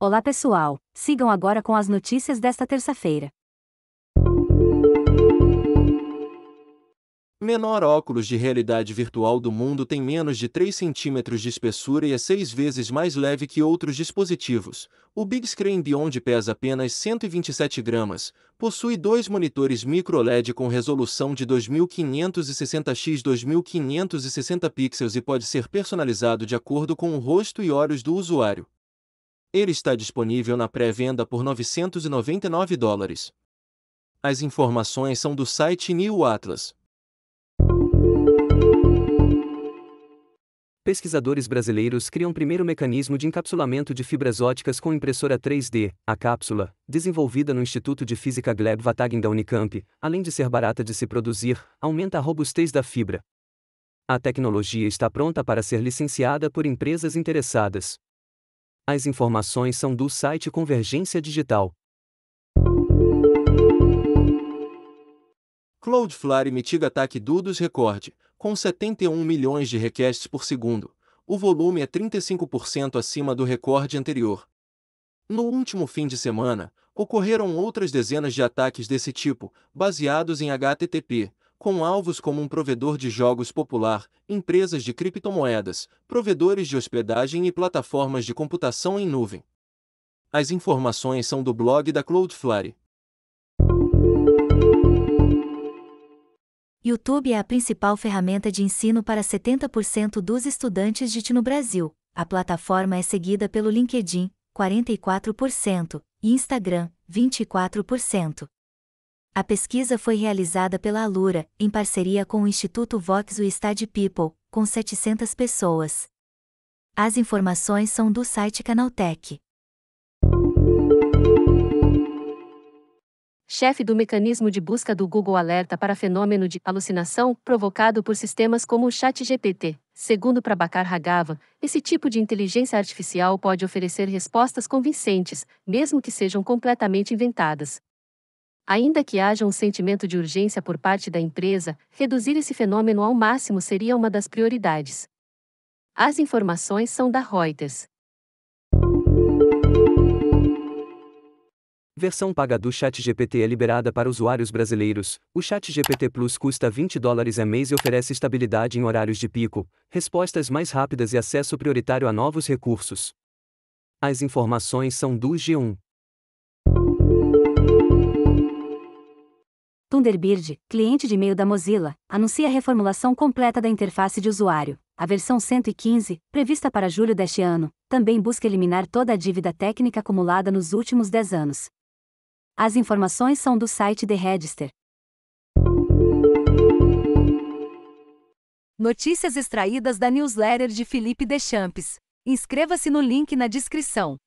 Olá pessoal, sigam agora com as notícias desta terça-feira. Menor óculos de realidade virtual do mundo tem menos de 3 centímetros de espessura e é seis vezes mais leve que outros dispositivos. O Big Screen Beyond pesa apenas 127 gramas, possui dois monitores micro-LED com resolução de 2560x 2560 pixels e pode ser personalizado de acordo com o rosto e olhos do usuário. Ele está disponível na pré-venda por 999 dólares. As informações são do site New Atlas. Pesquisadores brasileiros criam primeiro mecanismo de encapsulamento de fibras óticas com impressora 3D, a cápsula, desenvolvida no Instituto de Física Gleb Vatagen da Unicamp, além de ser barata de se produzir, aumenta a robustez da fibra. A tecnologia está pronta para ser licenciada por empresas interessadas. As informações são do site Convergência Digital. Cloudflare mitiga ataque Dudos Record, com 71 milhões de requests por segundo. O volume é 35% acima do recorde anterior. No último fim de semana, ocorreram outras dezenas de ataques desse tipo, baseados em HTTP, com alvos como um provedor de jogos popular, empresas de criptomoedas, provedores de hospedagem e plataformas de computação em nuvem. As informações são do blog da Cloudflare. YouTube é a principal ferramenta de ensino para 70% dos estudantes de TI no Brasil. A plataforma é seguida pelo LinkedIn, 44%, e Instagram, 24%. A pesquisa foi realizada pela Alura, em parceria com o Instituto Vox e Stade People, com 700 pessoas. As informações são do site Canaltech. Chefe do mecanismo de busca do Google alerta para fenômeno de alucinação provocado por sistemas como o ChatGPT. Segundo Prabhakar Ragava, esse tipo de inteligência artificial pode oferecer respostas convincentes, mesmo que sejam completamente inventadas. Ainda que haja um sentimento de urgência por parte da empresa, reduzir esse fenômeno ao máximo seria uma das prioridades. As informações são da Reuters. Versão paga do ChatGPT é liberada para usuários brasileiros. O ChatGPT Plus custa 20 dólares a mês e oferece estabilidade em horários de pico, respostas mais rápidas e acesso prioritário a novos recursos. As informações são do G1. Thunderbird, cliente de e-mail da Mozilla, anuncia a reformulação completa da interface de usuário. A versão 115, prevista para julho deste ano, também busca eliminar toda a dívida técnica acumulada nos últimos 10 anos. As informações são do site The Register. Notícias extraídas da newsletter de Felipe Deschamps. Inscreva-se no link na descrição.